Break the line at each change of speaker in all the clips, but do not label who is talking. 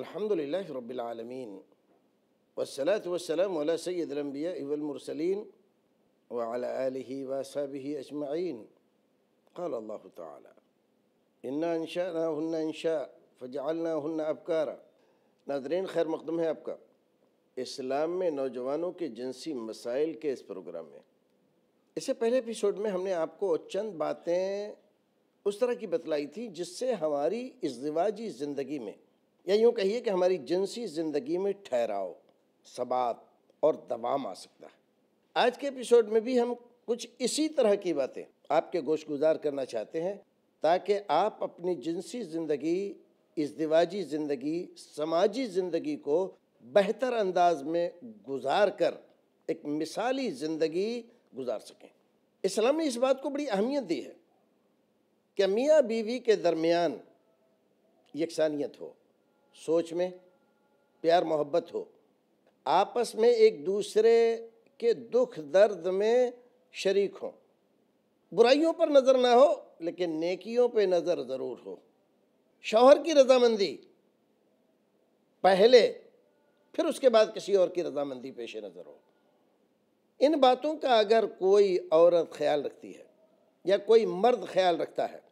अल्हम्दुलिल्लाह रब्बिल आलमीन वसलात वसलाम अला सैदम्बिया इवलमरसलिन वाला वसाबी अजमाइन قال الله تعالى इन्ना इंशाना हन्ना इंशा फ़जालना हन्ना अबकारा नादरीन खैर मकदम है आपका इस्लाम में नौजवानों के जिनसी मसाइल के इस प्रोग्राम में इससे पहले एपिसोड में हमने आपको चंद बातें उस तरह की बतलाई थी जिससे हमारी इजवाजी ज़िंदगी में या यूँ कहिए कि हमारी जिनसी ज़िंदगी में ठहराव सबात और दबाव आ सकता है आज के एपिसोड में भी हम कुछ इसी तरह की बातें आपके गोश गुजार करना चाहते हैं ताकि आप अपनी जिनसी ज़िंदगी इस दिवाजी ज़िंदगी समाजी ज़िंदगी को बेहतर अंदाज में गुजार कर एक मिसाली ज़िंदगी गुजार सकें इस्लाम ने इस बात को बड़ी अहमियत दी है कि मियाँ बीवी के दरमियान यकसानियत हो सोच में प्यार मोहब्बत हो आपस में एक दूसरे के दुख दर्द में शरीक हों बुराइयों पर नज़र ना हो लेकिन नेकियों पे नज़र ज़रूर हो शौहर की रजामंदी पहले फिर उसके बाद किसी और की रजामंदी पेश नज़र हो इन बातों का अगर कोई औरत ख्याल रखती है या कोई मर्द ख्याल रखता है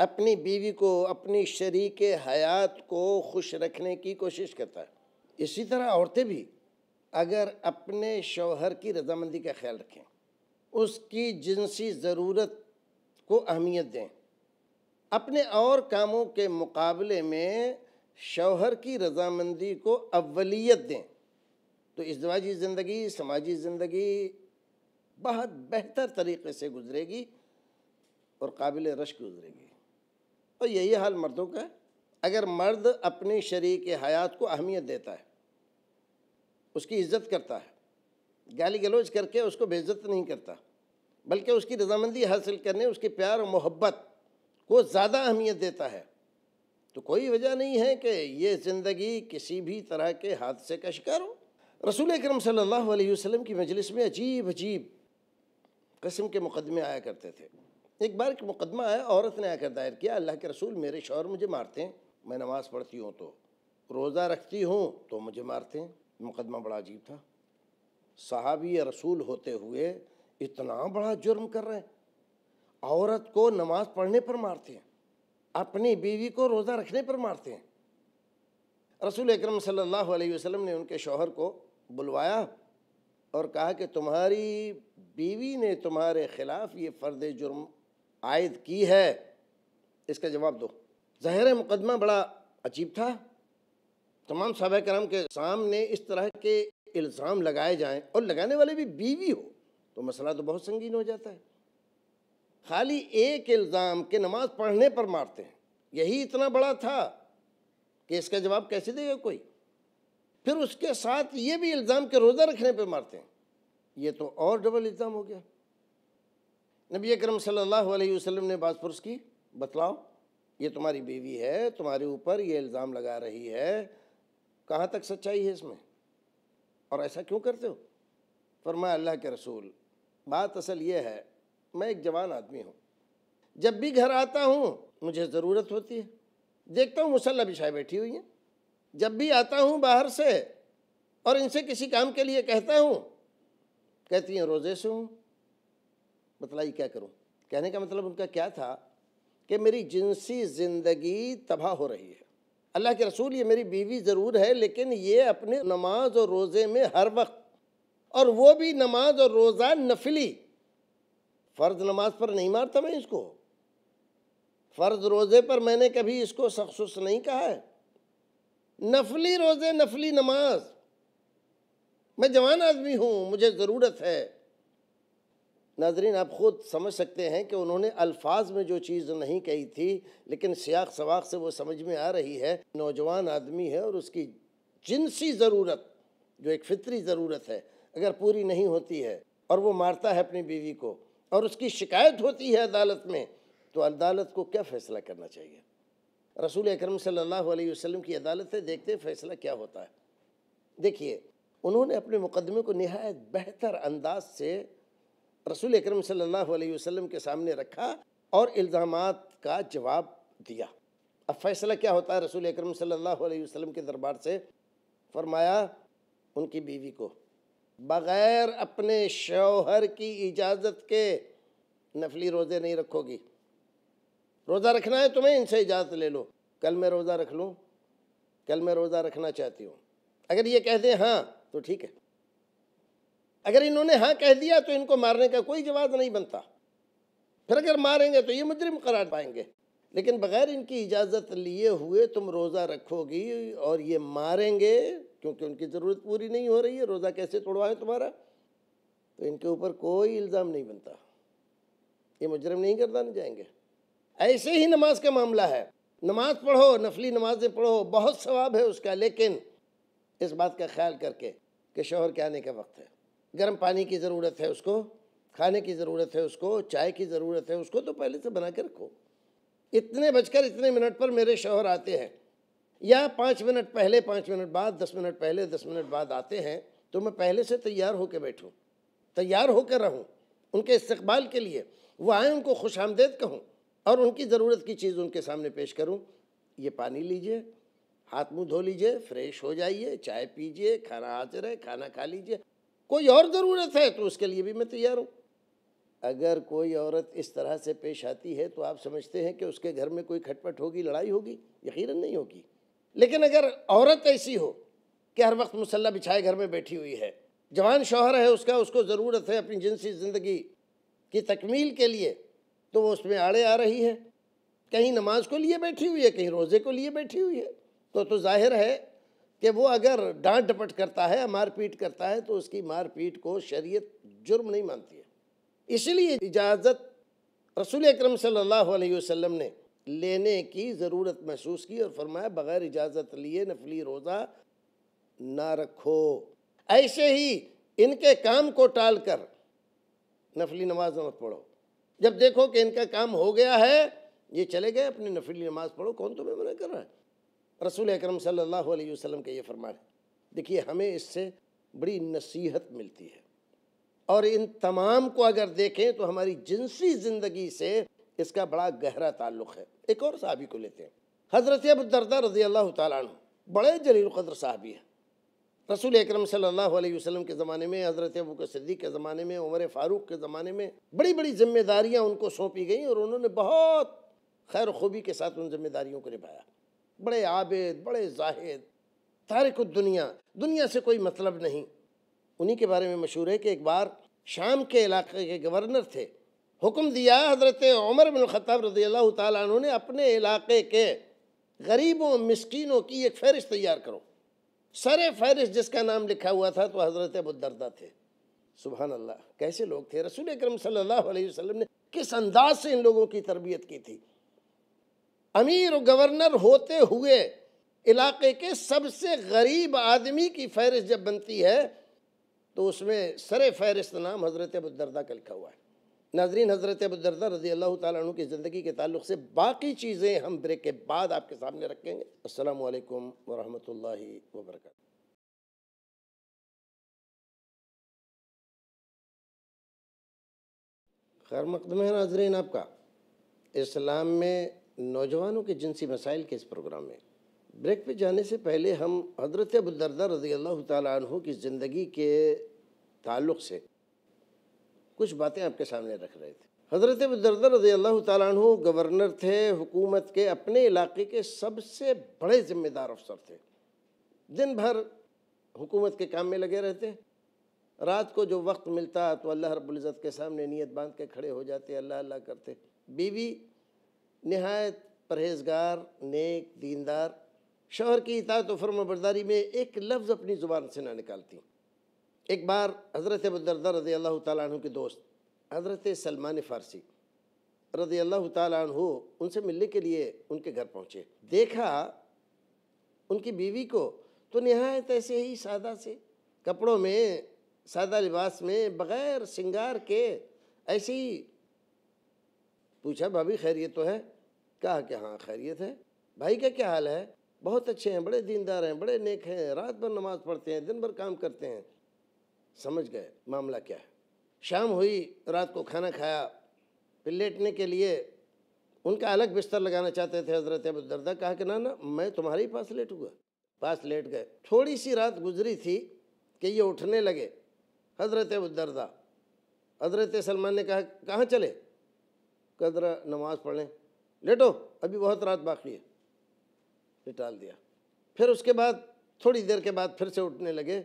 अपनी बीवी को अपनी शरीक हयात को खुश रखने की कोशिश करता है इसी तरह औरतें भी अगर अपने शौहर की रजामंदी का ख्याल रखें उसकी जिनसी ज़रूरत को अहमियत दें अपने और कामों के मुकाबले में शौहर की रजामंदी को अवलियत दें तो इसवाजी ज़िंदगी समाजी ज़िंदगी बहुत बेहतर तरीके से गुजरेगी और काबिल रश गुजरेगी तो यही हाल मर्दों का है अगर मर्द अपने शरीर के हयात को अहमियत देता है उसकी इज्जत करता है गाली गलौज करके उसको बेइज्जत नहीं करता बल्कि उसकी रजामंदी हासिल करने उसके प्यार और मोहब्बत को ज़्यादा अहमियत देता है तो कोई वजह नहीं है कि ये ज़िंदगी किसी भी तरह के हादसे का शिकार हो रसूल करम सल्लल्लाहु अलैहि वसल्लम की मजलिस में अजीब अजीब कस्म के मुकदमे आया करते थे एक बार एक मुकदमा है औरत ने आकर दायर किया अल्लाह के रसूल मेरे शौहर मुझे मारते हैं मैं नमाज़ पढ़ती हूँ तो रोज़ा रखती हूँ तो मुझे मारते हैं मुकदमा बड़ा अजीब था साहबी रसूल होते हुए इतना बड़ा जुर्म कर रहे हैं औरत को नमाज पढ़ने पर मारते हैं अपनी बीवी को रोज़ा रखने पर मारते हैं रसूल अक्रम सम ने उनके शौहर को बुलवाया और कहा कि तुम्हारी बीवी ने तुम्हारे ख़िलाफ़ ये फ़र्द जुर्म आयद की है इसका जवाब दो जहर मुकदमा बड़ा अजीब था तमाम सहाबा कराम के सामने इस तरह के इल्ज़ाम लगाए जाएं और लगाने वाले भी बीवी हो तो मसला तो बहुत संगीन हो जाता है खाली एक इल्ज़ाम के नमाज पढ़ने पर मारते हैं यही इतना बड़ा था कि इसका जवाब कैसे देगा कोई फिर उसके साथ ये भी इल्ज़ाम के रोज़ा रखने पर मारते हैं ये तो और डबल इल्ज़ाम हो गया नबी अक्रम सल्लल्लाहु अलैहि वसल्लम ने बाज की बतलाओ ये तुम्हारी बीवी है तुम्हारे ऊपर ये इल्ज़ाम लगा रही है कहाँ तक सच्चाई है इसमें और ऐसा क्यों करते हो फरमाया अल्लाह के रसूल बात असल ये है मैं एक जवान आदमी हूँ जब भी घर आता हूँ मुझे ज़रूरत होती है देखता हूँ मुसल्ला बिछाए बैठी हुई हैं जब भी आता हूँ बाहर से और इनसे किसी काम के लिए कहता हूँ कहती हैं रोज़े से हूँ बतलाई क्या करूँ कहने का मतलब उनका क्या था कि मेरी जिनसी ज़िंदगी तबाह हो रही है अल्लाह के रसूल ये मेरी बीवी ज़रूर है लेकिन ये अपने नमाज और रोज़े में हर वक्त और वो भी नमाज और रोज़ा नफली फ़र्ज नमाज पर नहीं मारता मैं इसको फ़र्ज रोज़े पर मैंने कभी इसको सखसुस नहीं कहा है नफली रोज़े नफली नमाज मैं जवान आदमी हूँ मुझे ज़रूरत है नाजरीन आप ख़ुद समझ सकते हैं कि उन्होंने अल्फाज में जो चीज़ नहीं कही थी लेकिन सियाक सवाक से वो समझ में आ रही है नौजवान आदमी है और उसकी जिनसी ज़रूरत जो एक फितरी ज़रूरत है अगर पूरी नहीं होती है और वो मारता है अपनी बीवी को और उसकी शिकायत होती है अदालत में तो अदालत को क्या फ़ैसला करना चाहिए रसूल अक्रम सल्लल्लाहु की अदालत है देखते फ़ैसला क्या होता है देखिए उन्होंने अपने मुकदमे को नहायत बेहतर अंदाज से रसूल अक्रम वसल्लम के सामने रखा और इल्ज़ाम का जवाब दिया अब फैसला क्या होता है रसूल अक्रम वसल्लम के दरबार से फरमाया उनकी बीवी को बग़ैर अपने शौहर की इजाज़त के नफली रोज़े नहीं रखोगी रोज़ा रखना है तुम्हें इनसे इजाज़त ले लो कल मैं रोज़ा रख लूँ कल मैं रोज़ा रखना चाहती हूँ अगर ये कह दें हाँ तो ठीक है अगर इन्होंने हाँ कह दिया तो इनको मारने का कोई जवाब नहीं बनता फिर अगर मारेंगे तो ये मुजरिम करार पाएंगे लेकिन बगैर इनकी इजाज़त लिए हुए तुम रोज़ा रखोगी और ये मारेंगे क्योंकि उनकी ज़रूरत पूरी नहीं हो रही है रोज़ा कैसे तोड़वाएं तुम्हारा तो इनके ऊपर कोई इल्ज़ाम नहीं बनता ये मुजरम नहीं करदाने जाएंगे ऐसे ही नमाज का मामला है नमाज पढ़ो नफली नमाजें पढ़ो बहुत सवाब है उसका लेकिन इस बात का ख्याल करके कि शोहर के आने का वक्त है गर्म पानी की ज़रूरत है उसको खाने की ज़रूरत है उसको चाय की ज़रूरत है उसको तो पहले से बना के रखो इतने बजकर इतने मिनट पर मेरे शोहर आते हैं या पाँच मिनट पहले पाँच मिनट बाद दस मिनट पहले दस मिनट बाद आते हैं तो मैं पहले से तैयार होकर बैठूँ तैयार होकर रहूँ उनके इस्तबाल के लिए वो आए उनको खुश आमदेद कहूँ और उनकी ज़रूरत की चीज़ उनके सामने पेश करूँ ये पानी लीजिए हाथ मुंह धो लीजिए फ्रेश हो जाइए चाय पीजिए खाना हाजिर है खाना खा लीजिए कोई और ज़रूरत है तो उसके लिए भी मैं तैयार हूँ अगर कोई औरत इस तरह से पेश आती है तो आप समझते हैं कि उसके घर में कोई खटपट होगी लड़ाई होगी यकीन नहीं होगी लेकिन अगर औरत ऐसी हो कि हर वक्त मुसल्ला बिछाए घर में बैठी हुई है जवान शोहर है उसका उसको ज़रूरत है अपनी जिनसी ज़िंदगी की तकमील के लिए तो वो उसमें आड़े आ रही है कहीं नमाज को लिए बैठी हुई है कहीं रोज़े को लिए बैठी हुई है तो तो जाहिर है कि वो अगर डांट डपट करता है मारपीट करता है तो उसकी मारपीट को शरीयत जुर्म नहीं मानती है इसलिए इजाज़त रसूल अक्रम सम ने लेने की ज़रूरत महसूस की और फरमाया बग़ैर इजाज़त लिए नफली रोज़ा ना रखो ऐसे ही इनके काम को टाल कर नफली नमाज मत पढ़ो जब देखो कि इनका काम हो गया है ये चले गए अपनी नफली नमाज पढ़ो कौन तुम्हें मना कर रहा है रसूल अक्रम सल्लल्लाहु अलैहि वसल्लम ये फरमान है देखिए हमें इससे बड़ी नसीहत मिलती है और इन तमाम को अगर देखें तो हमारी जिनसी ज़िंदगी से इसका बड़ा गहरा ताल्लुक़ है एक और साहबी को लेते हैं हज़रत अबदरदा रजी अल्लाह तु बड़े जलील कदर साहबी हैं रसूल अक्रम सल्लल्लाहु अलैहि वसल्लम के ज़माने में हज़रत अबू के सिद्दीक के ज़माने में उमर फ़ारूक के ज़माने में बड़ी बड़ी जिम्मेदारियाँ उनको सौंपी गई और उन्होंने बहुत खैर खूबी के साथ उन जिम्मेदारियों को निभाया बड़े आबेद बड़े जाहिद तारक दुनिया दुनिया से कोई मतलब नहीं उन्हीं के बारे में मशहूर है कि एक बार शाम के इलाके के गवर्नर थे हुक्म दिया हज़रत उमर बिन ख़त्ताब रजी अल्लाह तु ने अपने इलाके के गरीबों मस्किनों की एक फहरिस्त तैयार करो सर फहरिस्त जिसका नाम लिखा हुआ था तो हज़रत अबुदरदा थे सुबहान अल्लाह कैसे लोग थे रसूल अक्रम सल्लल्लाहु अलैहि वसल्लम ने किस अंदाज से इन लोगों की तरबियत की थी अमीर गवर्नर होते हुए इलाके के सबसे गरीब आदमी की फहरिस्त जब बनती है तो उसमें सर फहरिस्त नाम हज़रत अबुदरदा का लिखा हुआ है नाजरीन हज़रत अबुदरदा रजी अल्लाह तु की ज़िंदगी के ताल्लुक से बाकी चीज़ें हम ब्रेक के बाद आपके सामने रखेंगे अल्लाम वरहमत ला वबरक खैर मकदम है नाजरीन आपका इस्लाम में नौजवानों के जिनसी मसाइल के इस प्रोग्राम में ब्रेक पे जाने से पहले हम हज़रत अबरदा रजी अल्लाह तु की ज़िंदगी के ताल्लुक़ से कुछ बातें आपके सामने रख रहे थे हज़रत अबरदा रजी अल्लाह तु गवर्नर थे हुकूमत के अपने इलाके के सबसे बड़े ज़िम्मेदार अफसर थे दिन भर हुकूमत के काम में लगे रहते रात को जो वक्त मिलता तो अल्लाह रबुल्ज़त के सामने नीयत बांध के खड़े हो जाते अल्लाह अल्लाह करते बीवी नहायत परहेजगार नेक दीनदार शोहर की इतात व फर्म बरदारी में एक लफ्ज़ अपनी ज़ुबान से ना निकालती एक बार हज़रत अबदरदा रज़ी अल्लाह तु के दोस्त हज़रत सलमान फ़ारसी रज़ी अल्लाह तु उनसे मिलने के लिए उनके घर पहुँचे देखा उनकी बीवी को तो नहायत ऐसे ही सादा से कपड़ों में सादा लिबास में बग़ैर सिंगार के ऐसे ही पूछा भाभी खैरियत तो है कहा कि हाँ खैरियत है भाई का क्या हाल है बहुत अच्छे हैं बड़े दीनदार हैं बड़े नेक हैं रात भर नमाज पढ़ते हैं दिन भर काम करते हैं समझ गए मामला क्या है शाम हुई रात को खाना खाया फिर लेटने के लिए उनका अलग बिस्तर लगाना चाहते थे हज़रत अब दर्दा कहा कि ना ना मैं तुम्हारे ही पास हुआ पास लेट गए थोड़ी सी रात गुजरी थी कि ये उठने लगे हज़रत अब दर्दा हज़रत सलमान ने कहा कहाँ चले कदरा नमाज़ पढ़ें लेटो अभी बहुत रात बाकी है लिटाल दिया फिर उसके बाद थोड़ी देर के बाद फिर से उठने लगे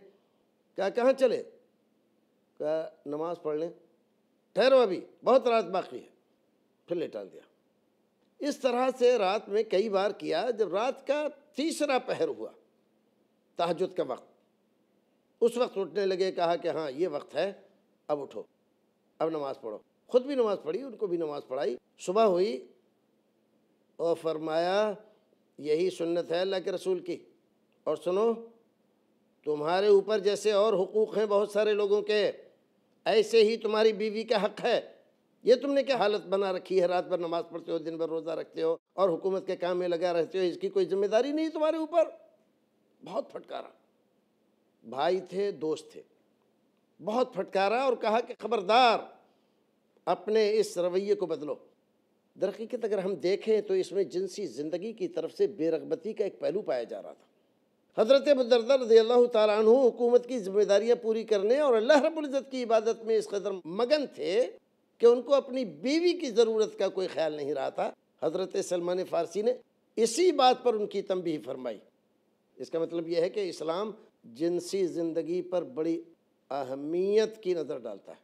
क्या कहाँ चले क्या नमाज पढ़ लें ठहरो अभी बहुत रात बाकी है फिर टाल दिया इस तरह से रात में कई बार किया जब रात का तीसरा पहर हुआ तहजद का वक्त उस वक्त उठने लगे कहा कि हाँ ये वक्त है अब उठो अब नमाज़ पढ़ो खुद भी नमाज़ पढ़ी उनको भी नमाज़ पढ़ाई सुबह हुई और फरमाया यही सुन्नत है अल्लाह के रसूल की और सुनो तुम्हारे ऊपर जैसे और हकूक़ हैं बहुत सारे लोगों के ऐसे ही तुम्हारी बीवी का हक है ये तुमने क्या हालत बना रखी है रात भर नमाज़ पढ़ते हो दिन भर रोज़ा रखते हो और हुकूमत के काम में लगा रहते हो इसकी कोई जिम्मेदारी नहीं तुम्हारे ऊपर बहुत फटकारा भाई थे दोस्त थे बहुत फटकारा और कहा कि खबरदार अपने इस रवैये को बदलो दरकीकत अगर हम देखें तो इसमें जिनसी ज़िंदगी की तरफ से बेरगबती का एक पहलू पाया जा रहा था हज़रत बदरदर रजी अल्लाह तु हुकूमत की जिम्मेदारियाँ पूरी करने और अल्लाह रबुल्ज़त की इबादत में इस कदर मगन थे कि उनको अपनी बीवी की ज़रूरत का कोई ख्याल नहीं रहा था हज़रत सलमान फ़ारसी ने इसी बात पर उनकी तंबी फरमाई इसका मतलब यह है कि इस्लाम जिनसी ज़िंदगी पर बड़ी अहमियत की नज़र डालता है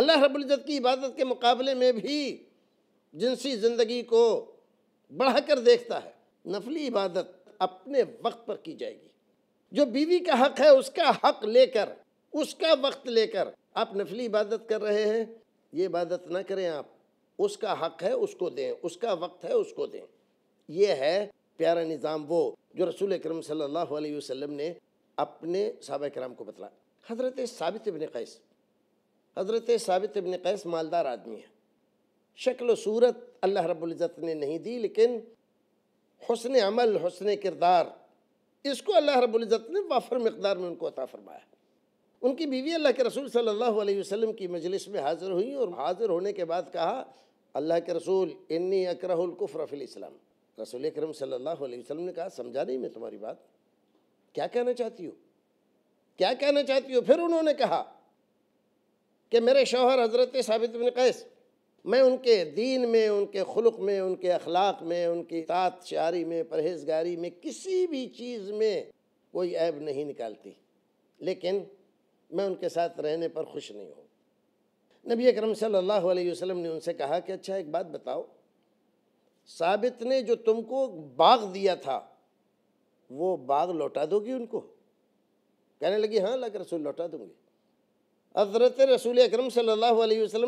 अल्लाह रबुल्ज़त की इबादत के मुकाबले में भी जिनसी ज़िंदगी को बढ़ा कर देखता है नफली इबादत अपने वक्त पर की जाएगी जो बीवी का हक है उसका हक लेकर उसका वक्त लेकर आप नफली इबादत कर रहे हैं ये इबादत ना करें आप उसका हक है उसको दें उसका वक्त है उसको दें ये है प्यारा निज़ाम वो जो रसूल अक्रम सल्लल्लाहु अलैहि वसल्लम ने अपने साहब कराम को बतला हज़रत साबित इबन कैस हज़रत साबित इबन कैस मालदार आदमी है शक्ल सूरत अल्लाह रब्ज़त ने नहीं दी लेकिन हसन अमल हसन किरदार इसको अल्लाह रब्ज़त ने वाफर मकदार में उनको अता फरमाया उनकी बीवी अल्लाह के रसूल सल्लल्लाहु अलैहि वसल्लम की मजलिस में हाज़िर हुई और हाज़िर होने के बाद कहा अल्लाह के रसूल इन्नी अकरकुफ़रफिल इस्लाम रसूल करम सल्लल्लाहु अलैहि वसल्लम ने कहा समझा नहीं मैं तुम्हारी बात क्या कहना चाहती हो क्या कहना चाहती हो फिर उन्होंने कहा कि मेरे शौहर हज़रत साबित बिन कैस मैं उनके दीन में उनके खुलक में उनके अखलाक में उनकी तात शारी में परहेजगारी में किसी भी चीज़ में कोई ऐब नहीं निकालती लेकिन मैं उनके साथ रहने पर खुश नहीं हूँ नबी अकरम सल्लल्लाहु अलैहि वसल्लम ने उनसे कहा कि अच्छा एक बात बताओ साबित ने जो तुमको बाग दिया था वो बाग लौटा दोगी उनको कहने लगी हाँ लग रसूल लौटा दूंगी हज़रत रसूल अक्रम सम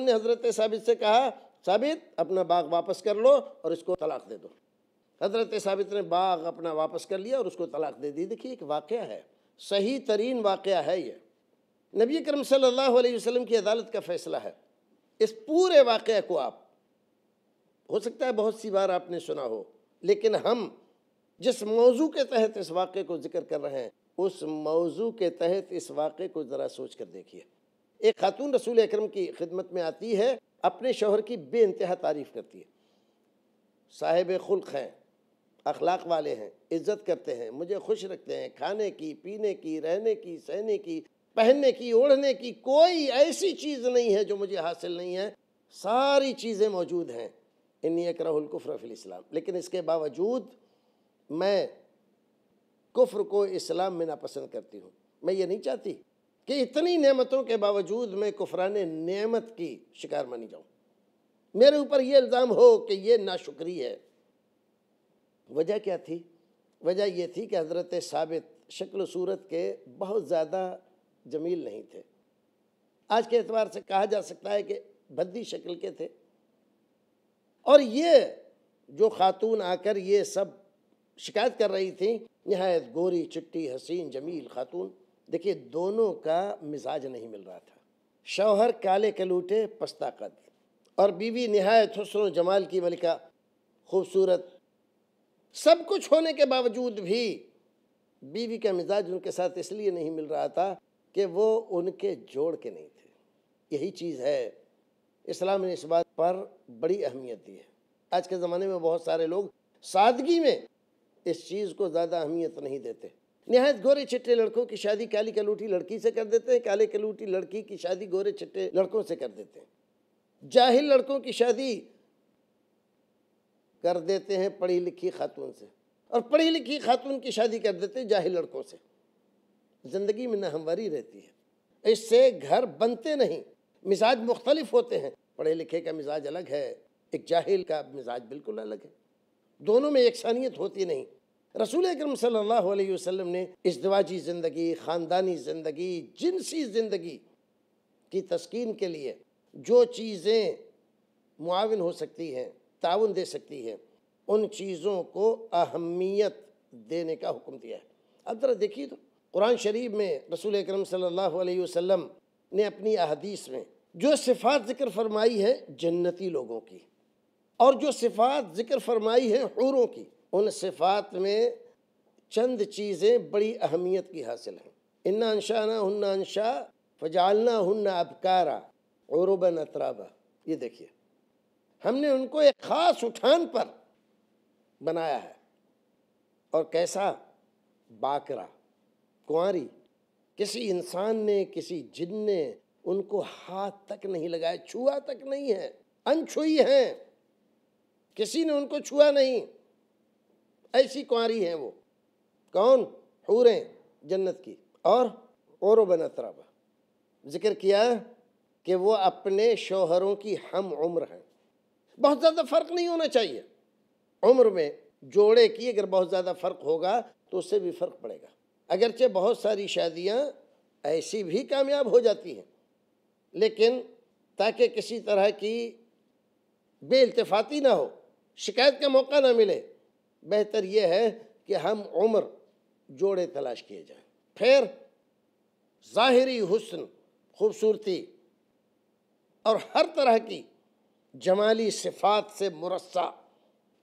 ने हज़रत साबित से कहा साबित अपना बाग वापस कर लो और इसको तलाक दे दो हज़रत साबित ने बाग अपना वापस कर लिया और उसको तलाक दे दी देखिए एक वाक़ है सही तरीन वाक़ है ये नबी करम सल्लल्लाहु अलैहि वसल्लम की अदालत का फ़ैसला है इस पूरे वाक़े को आप हो सकता है बहुत सी बार आपने सुना हो लेकिन हम जिस मौजू के तहत इस वाक़े को जिक्र कर रहे हैं उस मौजू के तहत इस वाक़े को ज़रा सोच कर देखिए एक खातून रसूल अक्रम की खिदमत में आती है अपने शोहर की बे इंतहा तारीफ़ करती है साहेब खुल्क हैं अखलाक वाले हैं इज़्ज़त करते हैं मुझे खुश रखते हैं खाने की पीने की रहने की सहने की पहनने की ओढ़ने की कोई ऐसी चीज़ नहीं है जो मुझे हासिल नहीं है सारी चीज़ें मौजूद हैं इन्नी अकराकुफ़रफिल इस्लाम लेकिन इसके बावजूद मैं कुफ्र को इस्लाम में नापसंद करती हूँ मैं ये नहीं चाहती कि इतनी नेमतों के बावजूद मैं कुफरान नेमत की शिकार मानी जाऊं मेरे ऊपर ये इल्ज़ाम हो कि ये नाशुक्री है वजह क्या थी वजह यह थी कि हज़रत साबित शक्ल सूरत के बहुत ज़्यादा जमील नहीं थे आज के एतवार से कहा जा सकता है कि भद्दी शक्ल के थे और ये जो खातून आकर ये सब शिकायत कर रही थी नहायत गोरी चिट्टी हसीन जमील खातून देखिए दोनों का मिजाज नहीं मिल रहा था शौहर काले कलूटे पस्ता कद और बीवी नहायत हसन जमाल की मलिका खूबसूरत सब कुछ होने के बावजूद भी बीवी का मिजाज उनके साथ इसलिए नहीं मिल रहा था कि वो उनके जोड़ के नहीं थे यही चीज़ है इस्लाम ने इस बात पर बड़ी अहमियत दी है आज के ज़माने में बहुत सारे लोग सादगी में इस चीज़ को ज़्यादा अहमियत नहीं देते नहायत गोरे छिट्टे लड़कों की शादी काली कलूटी लड़की से कर देते हैं काले कलूटी लड़की की शादी गोरे छिट्टे लड़कों से कर देते हैं जाहिल लड़कों की शादी कर देते हैं पढ़ी लिखी खातून से और पढ़ी लिखी खातून की शादी कर देते हैं जाहिल लड़कों से ज़िंदगी में नाहमवारी रहती है इससे घर बनते नहीं मिजाज मुख्तलिफ होते हैं पढ़े लिखे का मिजाज अलग है एक जाहिल का मिजाज बिल्कुल अलग है दोनों में एकसानियत होती नहीं रसूल अक्रम सल्हसम अलैहि ने इजवाजी ज़िंदगी ख़ानदानी ज़िंदगी जिनसी ज़िंदगी की तस्किन के लिए जो चीज़ें मुआवन हो सकती हैं ताउन दे सकती हैं उन चीज़ों को अहमियत देने का हुक्म दिया है अब ज़रा देखिए तो कुरान शरीफ में रसूल अक्रम सल्हसम ने अपनी अहदीस में जो सिफात ज़िक्र फरमाई है जन्नती लोगों की और जो सिफात ज़िक्र फरमाई है हूरों की उन सिफात में चंद चीज़ें बड़ी अहमियत की हासिल हैं इन्ना अनशाना हन्ना अनशा फजालना हन्ना अबकारा औरबन नतराबा ये देखिए हमने उनको एक ख़ास उठान पर बनाया है और कैसा बाकरा कुंवारी किसी इंसान ने किसी जिन ने उनको हाथ तक नहीं लगाया छुआ तक नहीं है अनछुई हैं किसी ने उनको छुआ नहीं ऐसी कुंवारी हैं वो कौन हूरें जन्नत की और और बन जिक्र किया कि वो अपने शोहरों की हम उम्र हैं बहुत ज़्यादा फ़र्क नहीं होना चाहिए उम्र में जोड़े की अगर बहुत ज़्यादा फ़र्क होगा तो उससे भी फ़र्क पड़ेगा अगरचे बहुत सारी शादियाँ ऐसी भी कामयाब हो जाती हैं लेकिन ताकि किसी तरह की बेल्तफाती ना हो शिकायत का मौका ना मिले बेहतर यह है कि हम उम्र जोड़े तलाश किए जाएं फिर ज़ाहरी हुस्न खूबसूरती और हर तरह की जमाली सिफात से मुरस्सा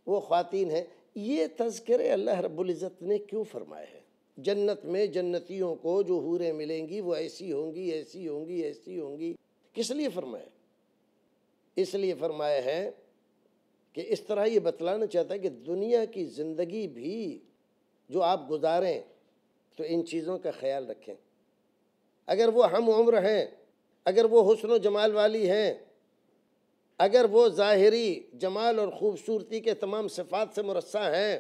वो ख़वान है ये तस्करे अल्लाह रबुल्ज़त ने क्यों फरमाए हैं जन्नत में जन्नतियों को जो हूरें मिलेंगी वो ऐसी होंगी ऐसी होंगी ऐसी होंगी किस लिए फरमाया इसलिए फरमाया है कि इस तरह ये बतलाना चाहता है कि दुनिया की ज़िंदगी भी जो आप गुजारें तो इन चीज़ों का ख्याल रखें अगर वो हम उम्र हैं अगर वो हसन जमाल वाली हैं अगर वो ज़ाहरी जमाल और ख़ूबसूरती के तमाम सिफात से मुरसा हैं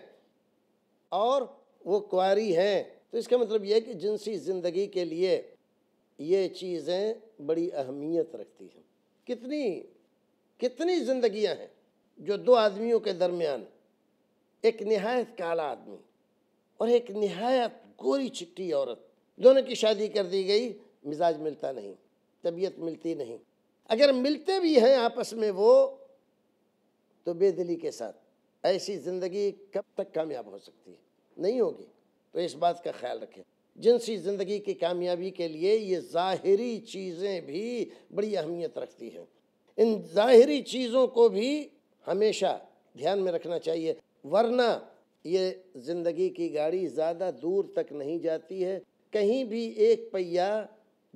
और वो कुरी हैं तो इसका मतलब यह है कि जिनसी ज़िंदगी के लिए ये चीज़ें बड़ी अहमियत रखती हैं कितनी कितनी ज़िंदियाँ हैं जो दो आदमियों के दरमियान एक नहायत काला आदमी और एक नहायत गोरी चिट्टी औरत दोनों की शादी कर दी गई मिजाज मिलता नहीं तबीयत मिलती नहीं अगर मिलते भी हैं आपस में वो तो बेदली के साथ ऐसी ज़िंदगी कब तक कामयाब हो सकती है नहीं होगी तो इस बात का ख्याल रखें जिनसी ज़िंदगी की कामयाबी के लिए ये ज़ाहरी चीज़ें भी बड़ी अहमियत रखती हैं इन ज़ाहरी चीज़ों को भी हमेशा ध्यान में रखना चाहिए वरना ये ज़िंदगी की गाड़ी ज़्यादा दूर तक नहीं जाती है कहीं भी एक पहिया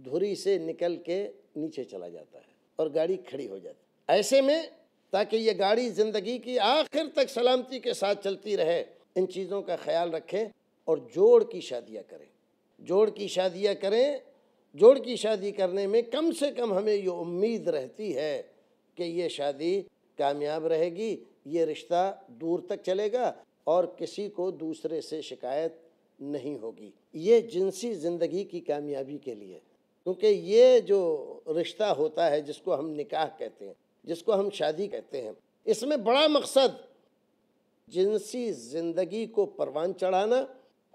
धुरी से निकल के नीचे चला जाता है और गाड़ी खड़ी हो जाती है ऐसे में ताकि ये गाड़ी ज़िंदगी की आखिर तक सलामती के साथ चलती रहे इन चीज़ों का ख्याल रखें और जोड़ की शादियाँ करें जोड़ की शादियाँ करें जोड़ की शादी करने में कम से कम हमें ये उम्मीद रहती है कि ये शादी कामयाब रहेगी ये रिश्ता दूर तक चलेगा और किसी को दूसरे से शिकायत नहीं होगी ये जिनसी ज़िंदगी की कामयाबी के लिए क्योंकि ये जो रिश्ता होता है जिसको हम निकाह कहते हैं जिसको हम शादी कहते हैं इसमें बड़ा मकसद जिनसी ज़िंदगी को परवान चढ़ाना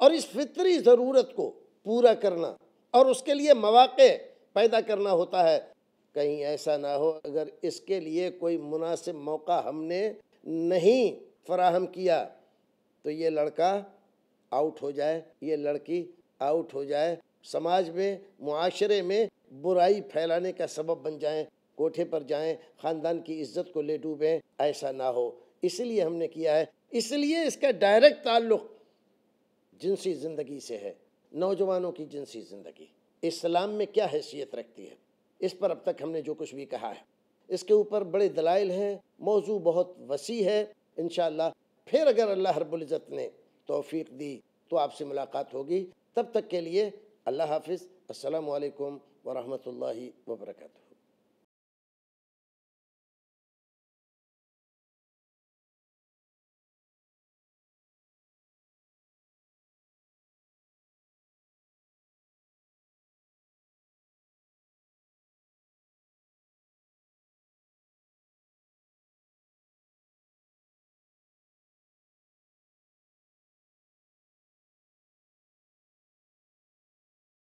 और इस फितरी ज़रूरत को पूरा करना और उसके लिए मौाक़े पैदा करना होता है कहीं ऐसा ना हो अगर इसके लिए कोई मुनासिब मौका हमने नहीं फराहम किया तो ये लड़का आउट हो जाए ये लड़की आउट हो जाए समाज में माशरे में बुराई फैलाने का सबब बन जाएं कोठे पर जाएं ख़ानदान की इज्जत को ले डूबें ऐसा ना हो इसलिए हमने किया है इसलिए इसका डायरेक्ट ताल्लुक जिनसी ज़िंदगी से है नौजवानों की जिनसी ज़िंदगी इस्लाम में क्या हैसियत रखती है इस पर अब तक हमने जो कुछ भी कहा है इसके ऊपर बड़े दलाइल हैं मौजू बहुत वसी है इन फिर अगर अल्लाह हरबुल्ज़त ने तोफ़ी दी तो आपसे मुलाकात होगी तब तक के लिए अल्लाह हाफिज़ असलकम वरहमल वबरकू